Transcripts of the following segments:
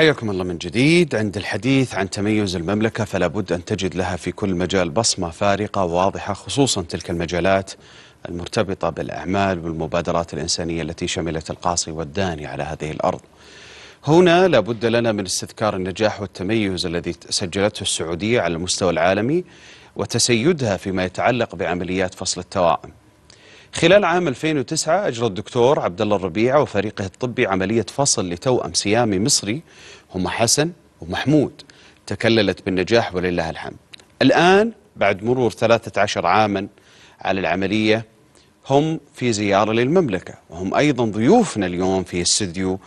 حياكم الله من جديد عند الحديث عن تميز المملكة فلا بد أن تجد لها في كل مجال بصمة فارقة واضحة خصوصا تلك المجالات المرتبطة بالأعمال والمبادرات الإنسانية التي شملت القاصي والداني على هذه الأرض هنا لا بد لنا من استذكار النجاح والتميز الذي سجلته السعودية على المستوى العالمي وتسيدها فيما يتعلق بعمليات فصل التوائم خلال عام 2009 أجرى الدكتور عبد الله الربيع وفريقه الطبي عملية فصل لتوأم سيامي مصري هما حسن ومحمود تكللت بالنجاح ولله الحمد الآن بعد مرور 13 عاما على العملية هم في زيارة للمملكة وهم أيضا ضيوفنا اليوم في استديو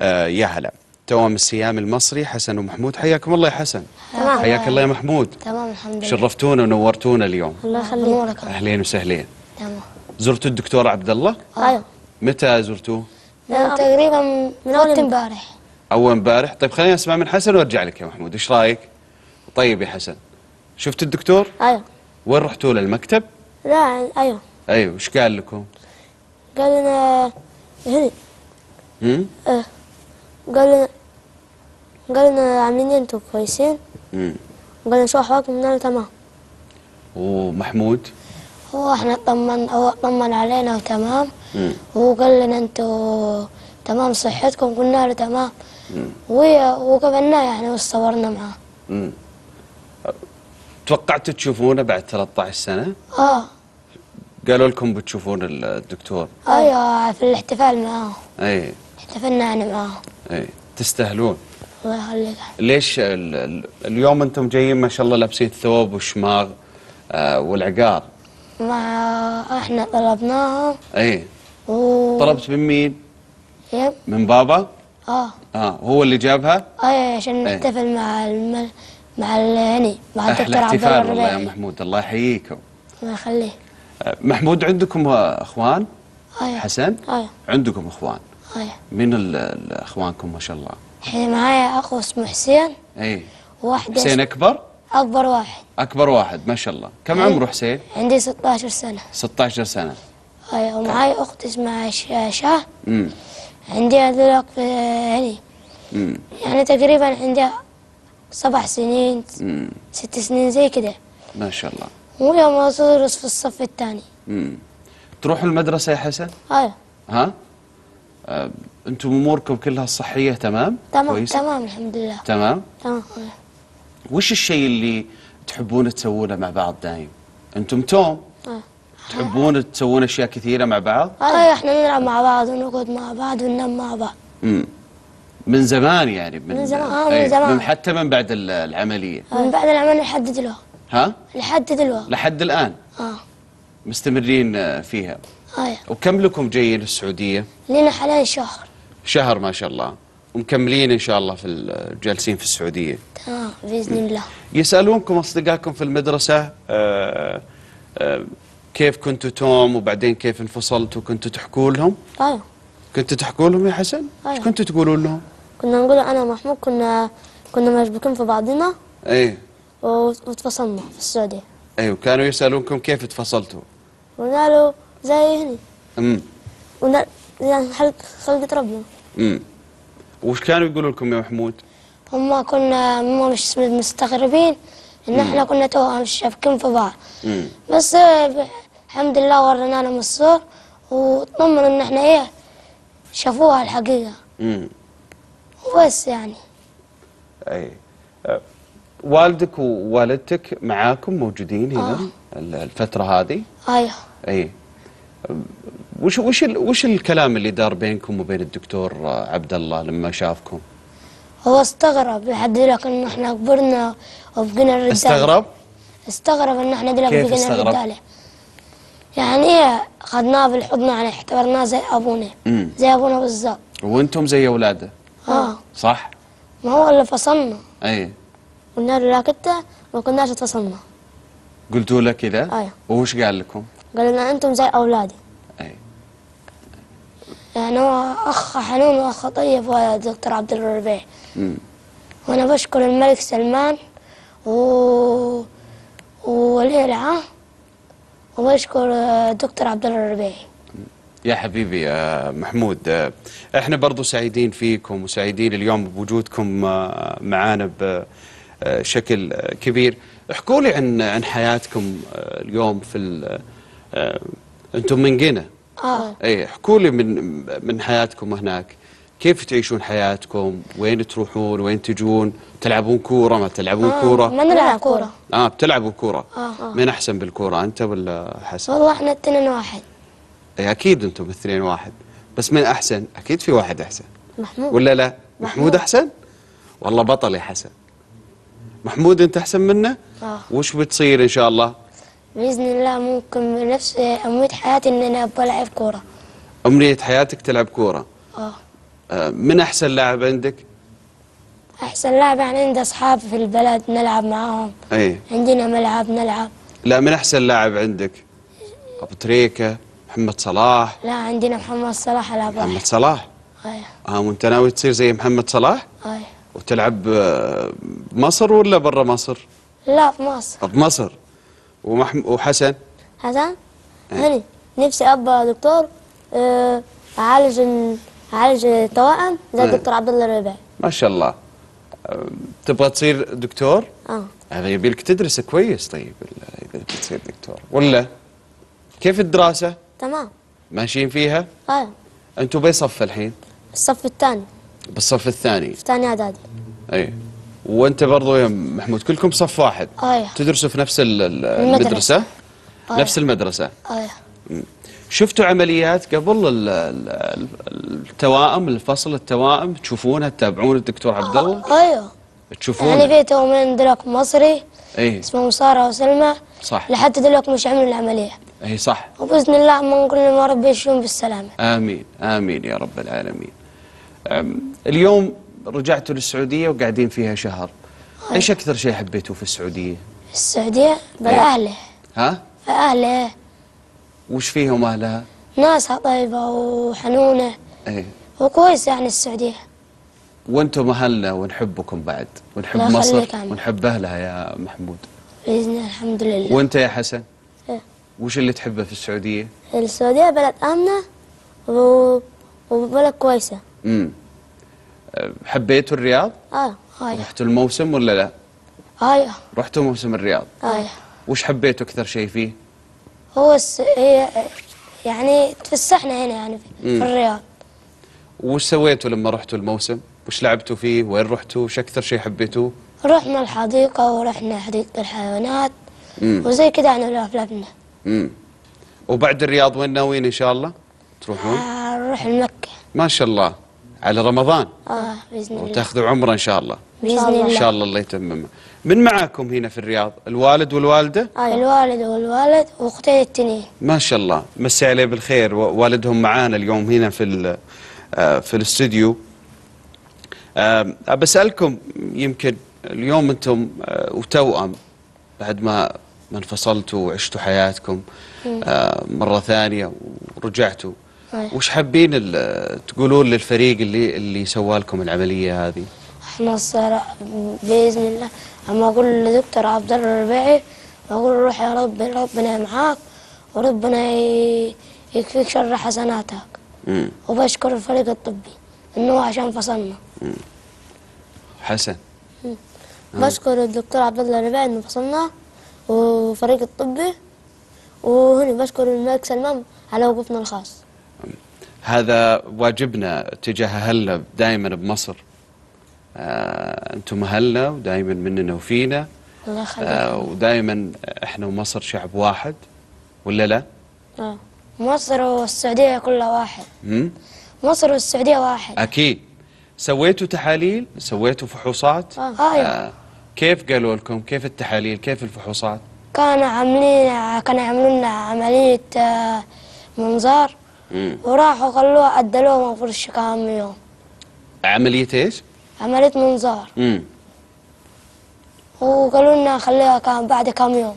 آه يا هلا توام السيام المصري حسن ومحمود حياكم الله يا حسن تمام حياك الله يا محمود تمام الحمد لله شرفتونا ونورتونا اليوم الله يخليك اهلين وسهلين تمام زرتوا الدكتور عبد الله؟ ايوه متى زرتوه؟ تقريبا من اول امبارح اول امبارح طيب خليني اسمع من حسن وارجع لك يا محمود ايش رايك؟ طيب يا حسن شفت الدكتور؟ ايوه وين رحتوا له المكتب؟ لا ايوه ايوه ايش قال لكم؟ قال لنا هني امم اه قال لنا قال لنا عاملين انتم كويسين؟ امم قال لنا شو احوالكم؟ قلنا تمام ومحمود؟ هو احنا طمن هو طمن علينا وتمام وهو قال لنا انتوا تمام صحتكم قلنا له تمام وقبلناه يعني واستمرنا معاه توقعت توقعتوا تشوفونه بعد 13 سنه؟ اه قالوا لكم بتشوفون الدكتور؟ ايوه في الاحتفال معاه اي احتفلنا يعني معاه اي تستاهلون الله يخليك ليش ال اليوم انتم جايين ما شاء الله لابسين الثوب والشماغ آه والعقار مع احنا طلبناها ايه و... طلبت من مين؟ يب من بابا؟ اه اه هو اللي جابها؟ ايه عشان أيه. نحتفل مع المل... مع هني يعني مع الدكتور عبد احتفال والله يا محمود الله يحييكم الله يخليه آه، محمود عندكم اخوان؟ ايه حسن؟ ايه عندكم اخوان؟ ايه من اخوانكم ما شاء الله؟ معايا اخو اسمه حسين ايه وواحد حسين اكبر؟ أكبر واحد أكبر واحد ما شاء الله كم عمره حسين؟ عندي 16 سنة 16 سنة أيوة ومعي أخت اسمها شاشة امم عندي هذولك هني يعني تقريبا عندي سبع سنين مم. ست سنين زي كده ما شاء الله يوم أدرس في الصف الثاني تروح المدرسة يا حسن؟ أيوة ها؟ آه، انتم اموركم كلها الصحيه تمام؟ تمام كويس؟ تمام الحمد لله تمام؟ تمام وش الشيء اللي تحبون تسوونه مع بعض دايم انتم توم آه. تحبون تسوون اشياء كثيره مع بعض آه، اي احنا نلعب مع بعض ونقعد مع بعض وننام مع بعض امم من زمان يعني من, من زمان آه من إيه، زمان من حتى من بعد العمليه آه، من بعد العمليه لحد دلوقتي ها لحد دلوقتي لحد الان اه مستمرين آه، فيها آه. وكم لكم جايين السعوديه لنا حاليا شهر شهر ما شاء الله ومكملين إن شاء الله في الجالسين في السعودية تمام بإذن الله يسألونكم أصدقائكم في المدرسة آآ آه، آآ آه، كيف كنتوا توم وبعدين كيف انفصلتوا كنتوا تحكوا لهم؟ أيوه كنتوا تحكوا لهم يا حسن؟ أيوه ايش كنتوا تقولوا لهم؟ كنا نقول أنا ومحمود كنا كنا مشبوكين في بعضنا ايه وتفصلنا في السعودية ايه وكانوا يسألونكم كيف تفصلتوا؟ قالوا زي هني امم ونال يعني خلقة ربنا امم وش كانوا يقولوا لكم يا محمود؟ هم كنا مش مستغربين ان احنا كنا توهم شابكين في بعض بس آه، الحمد لله ورينا لهم الصور وطمنوا ان احنا ايه شافوها الحقيقه امم وبس يعني اي آه، والدك ووالدتك معاكم موجودين هنا آه. الفتره هذه ايوه اي وش وش وش الكلام اللي دار بينكم وبين الدكتور عبد الله لما شافكم؟ هو استغرب لحد لك ان احنا كبرنا وبقينا الرجال استغرب؟ استغرب ان احنا دلوقتي بقينا الرجال يعني إيه، اخذناه الحضن يعني اعتبرناه زي ابونا زي ابونا بالظبط وانتم زي اولاده؟ اه صح؟ ما هو اللي فصلنا اي قلنا له لا كنت ما كناش اتفصلنا قلتوا له كذا؟ ايوه وش قال لكم؟ قال لنا انتم زي اولادي أنا هو أخ حنون وأخ طيب دكتور عبد الربيع وأنا بشكر الملك سلمان و... والإلعة وبشكر دكتور عبد الربيع يا حبيبي يا محمود احنا برضو سعيدين فيكم وسعيدين اليوم بوجودكم آه، معانا بشكل كبير احكوا لي عن عن حياتكم آه، اليوم في آه، انتم من قنا اه اي احكوا لي من من حياتكم هناك كيف تعيشون حياتكم؟ وين تروحون؟ وين تجون؟ تلعبون كوره ما تلعبون آه كوره؟ ما نلعب كوره اه بتلعبوا كوره آه. آه. من احسن بالكوره انت ولا حسن؟ والله احنا الاثنين واحد اي اكيد انتم الاثنين واحد بس من احسن؟ اكيد في واحد احسن محمود ولا لا؟ محمود, محمود احسن؟ والله بطل يا حسن محمود انت احسن منه؟ آه. وش بتصير ان شاء الله؟ باذن الله ممكن نفس امنيه حياتي ان انا ابقى لاعب كوره امنيه حياتك تلعب كوره آه. اه من احسن لاعب عندك احسن لاعب يعني عندي اصحاب في البلد نلعب معاهم اي عندنا ملعب نلعب لا من احسن لاعب عندك ابو تريكه محمد صلاح لا عندنا محمد صلاح العب محمد صلاح ايوه اه وانت ناوي تصير زي محمد صلاح ايوه وتلعب بمصر آه، ولا برا مصر لا بمصر بمصر ومحم... وحسن حسن هني إيه. نفسي ابقى دكتور أه اعالج اعالج التوائم زي إيه. الدكتور عبد الله الربيعي ما شاء الله أه تبغى تصير دكتور؟ اه هذا يبي لك تدرس كويس طيب اذا بتصير دكتور ولا كيف الدراسه؟ تمام ماشيين فيها؟ اه انتم باي صف الحين؟ الصف الثاني بالصف الثاني؟ في ثاني اعدادي اي وانت برضه يا محمود كلكم صف واحد ايوه تدرسوا في نفس المدرسه أيه. نفس المدرسه ايوه شفتوا عمليات قبل التوائم الفصل التوائم تشوفونها تتابعون الدكتور عبد الله آه. ايوه تشوفون يعني في توأمين دلوك مصري اي اسمه مصارى وسلمى صح لحد دلوك مش عملوا العملية اي صح وبإذن الله من كل ما ربي يشفيهم بالسلامة آمين آمين يا رب العالمين اليوم رجعتوا للسعودية وقاعدين فيها شهر ايش اكثر شيء حبيته في السعودية؟ السعودية باهله ها؟ باهله وش فيهم اهلها؟ ناسها طيبة وحنونة ايه وكويس يعني السعودية وانتم اهلنا ونحبكم بعد ونحب مصر ونحب اهلها يا محمود باذن الله الحمد لله وانت يا حسن؟ ايه وش اللي تحبه في السعودية؟ السعودية بلد آمنة و... وبلد كويسة امم حبيتوا الرياض؟ اه هاي رحتوا الموسم ولا لا؟ هاي رحتوا موسم الرياض؟ هاي وش حبيتوا أكثر شيء فيه؟ هو الس... هي يعني تفسحنا هنا يعني في, في الرياض وش سويتوا لما رحتوا الموسم؟ وش لعبتوا فيه؟ وين رحتوا؟ وش أكثر شيء حبيتوه؟ رحنا الحديقة ورحنا حديقة الحيوانات مم. وزي كذا احنا لعبنا امم وبعد الرياض وين ناويين إن شاء الله؟ تروحون؟ آه، نروح آه المكة ما شاء الله على رمضان اه باذن الله وتاخذوا عمره ان شاء الله باذن الله ان شاء الله الله يتممه من معاكم هنا في الرياض الوالد والوالده آه الوالد والوالد واختي الاثنين ما شاء الله مسي عليه بالخير والدهم معانا اليوم هنا في آه، في آه، ابى بسالكم يمكن اليوم انتم آه، وتوأم بعد ما ما انفصلتوا وعشتوا حياتكم مره ثانيه ورجعتوا إيه. وش حابين تقولون للفريق اللي اللي سوى لكم العمليه هذه؟ احنا الصراحه باذن الله اما اقول للدكتور عبد الله الربيعي اقول روح يا رب ربنا معاك وربنا يكفيك شر حسناتك. امم وبشكر الفريق الطبي انه عشان فصلنا. مم. حسن. مم. آه. بشكر الدكتور عبد الله الربيعي انه فصلنا وفريق الطبي وهنا بشكر الملك سلمان على وقفنا الخاص. هذا واجبنا تجاه أهلنا دائما بمصر آه، أنتم أهلنا ودائما مننا وفينا الله آه ودائما إحنا ومصر شعب واحد ولا لا؟ آه. مصر والسعودية كلها واحد مصر والسعودية واحد أكيد سويتوا تحاليل؟ سويتوا فحوصات؟ آه. آه. آه. كيف قالوا لكم؟ كيف التحاليل؟ كيف الفحوصات؟ كانوا عاملين كانوا يعملون عملية آه، منظار وراحوا خلوها عدلوها منفور الشكا يوم عملية ايش؟ عملية منظار وقالوا لنا خليها كام بعد كم يوم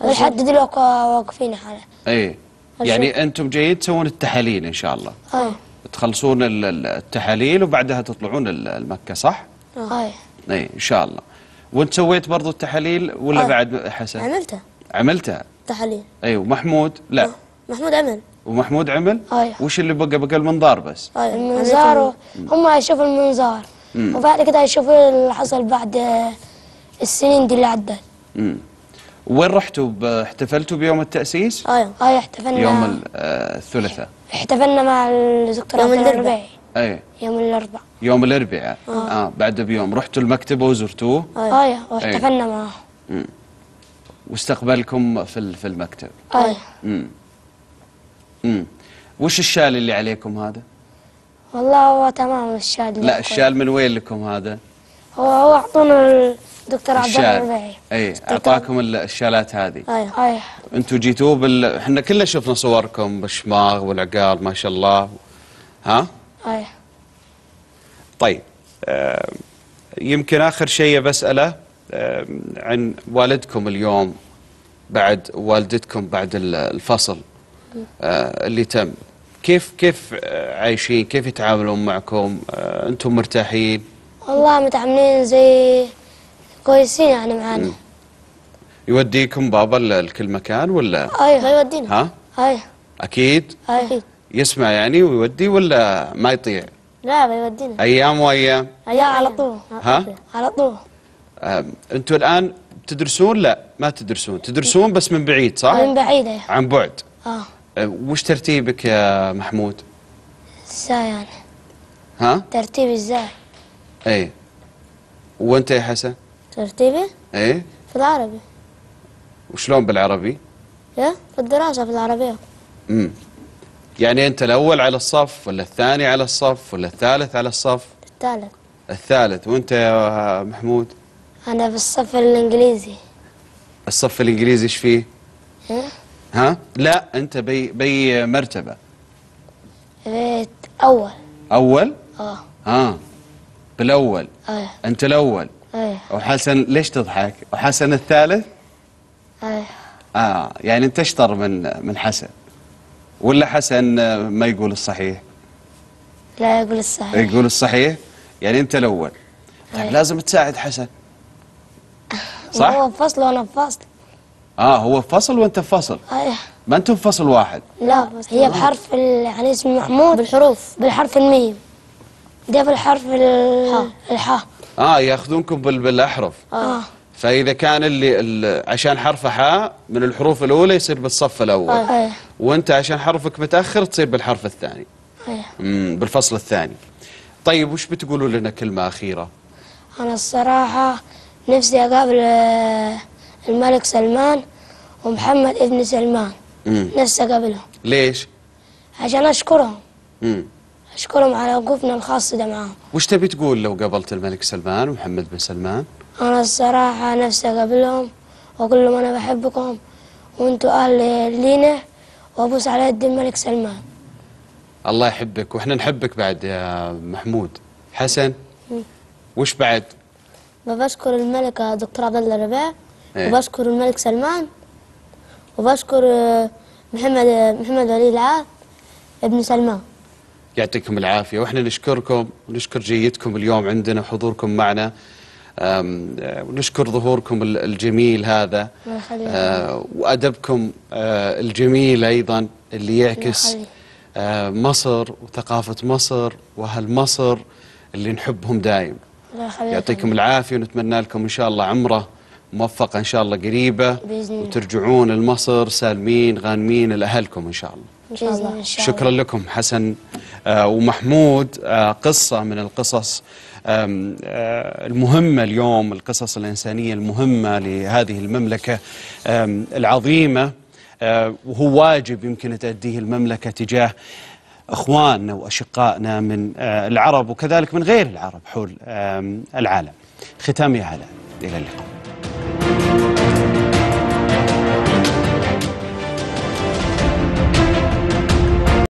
ولحد دلوقتي واقفين على ايه يعني انتم جايين تسوون التحاليل ان شاء الله ايه تخلصون التحاليل وبعدها تطلعون المكة صح؟ ايه ايه ان شاء الله وانت سويت برضو التحاليل ولا أوه. بعد حسن؟ عملتها عملتها؟ تحاليل ايوه محمود لا آه. محمود عمل ومحمود عمل؟ ايوه وش اللي بقى بقى المنظار بس؟ ايوه المنظار هم هيشوفوا المنظار وبعد كده هيشوفوا اللي حصل بعد آه، السنين دي اللي عدت وين رحتوا احتفلتوا بيوم التأسيس؟ ايوه ايوه احتفلنا يوم آه، الثلاثاء احتفلنا مع الدكتور يوم الأربعاء اي يوم الأربعاء يوم الأربعاء آه. آه، بعد بيوم رحتوا المكتبة وزرتوه؟ ايوه ايوه واحتفلنا معاهم واستقبلكم في في المكتب ايوه امم وش الشال اللي عليكم هذا؟ والله هو تمام الشال لا الشال من وين لكم هذا؟ هو هو اعطونا الدكتور عبد الله الربيعي اي اعطاكم الشالات هذه اي اي انتم جيتوه بال احنا كلنا شفنا صوركم بالشماغ والعقال ما شاء الله ها؟ اي طيب آه، يمكن اخر شيء بساله آه، عن والدكم اليوم بعد والدتكم بعد الفصل آه، اللي تم كيف كيف عايشين كيف يتعاملون معكم آه، انتم مرتاحين والله متعاملين زي كويسين يعني معانا يوديكم بابا لكل مكان ولا ايوه يودينا ها ايوه اكيد أيوة. اكيد يسمع يعني ويودي ولا ما يطيع لا بيودينا ايام وايام ايام على طول ها على طول آه، انتم الان تدرسون لا ما تدرسون تدرسون بس من بعيد صح من بعيد ايوه عن بعد اه أه، وش ترتيبك يا محمود؟ ازاي انا؟ ها؟ ترتيبي ازاي؟ ايه وانت يا حسن؟ ترتيبي؟ ايه في العربي وشلون بالعربي؟ ايه في الدراسة بالعربية امم يعني انت الاول على الصف ولا الثاني على الصف ولا الثالث على الصف؟ الثالث الثالث وانت يا محمود؟ انا في الصف الانجليزي الصف الانجليزي ايش فيه؟ ايه ها لا انت بي بي مرتبه اول اول اه ها آه. بالاول ايه انت الاول ايه وحسن ليش تضحك وحسن الثالث ايه اه يعني انت اشطر من من حسن ولا حسن ما يقول الصحيح لا يقول الصحيح يقول الصحيح يعني انت الاول طيب إيه. لازم تساعد حسن صح هو فصل وانا فصل اه هو فصل وانت فصل ايه ما انتم فصل واحد لا هي بحرف ال... يعني اسم محمود بالحروف بالحرف الميم دي بالحرف ال... الحاء اه ياخذونكم بال... بالاحرف اه فاذا كان اللي ال... عشان حرف حاء من الحروف الاولى يصير بالصف الاول آه. آه. وانت عشان حرفك متاخر تصير بالحرف الثاني ايه امم بالفصل الثاني طيب وش بتقولوا لنا كلمه اخيره انا الصراحه نفسي اقابل آه، الملك سلمان ومحمد ابن سلمان نفسه قبلهم ليش؟ عشان أشكرهم مم. أشكرهم على وقوفنا الخاص ده معاهم وش تبي تقول لو قابلت الملك سلمان ومحمد بن سلمان؟ أنا الصراحة نفسي أقابلهم وأقول لهم أنا بحبكم وأنتوا أهل لينا وأبوس على يد الملك سلمان الله يحبك وإحنا نحبك بعد يا محمود حسن مم. وش بعد؟ بشكر الملك دكتور عبد الله الربيع إيه. وبشكر الملك سلمان وبشكر آه، محمد آه، محمد ولي العهد ابن سلمان يعطيكم العافية وإحنا نشكركم ونشكر جيتكم اليوم عندنا وحضوركم معنا آه، ونشكر ظهوركم الجميل هذا وأدبكم الجميل أيضا اللي يعكس مصر وثقافة مصر وأهل مصر اللي نحبهم دايم يعطيكم العافية ونتمنى لكم إن شاء الله عمره موفقة إن شاء الله قريبة بإذن الله وترجعون لمصر سالمين غانمين لأهلكم إن شاء الله إن شاء الله, شكرا لكم حسن آه ومحمود آه قصة من القصص آه، المهمة اليوم القصص الإنسانية المهمة لهذه المملكة العظيمة آه، وهو واجب يمكن تأديه المملكة تجاه أخواننا وأشقائنا من آه، العرب وكذلك من غير العرب حول العالم ختام يا هلا إلى اللقاء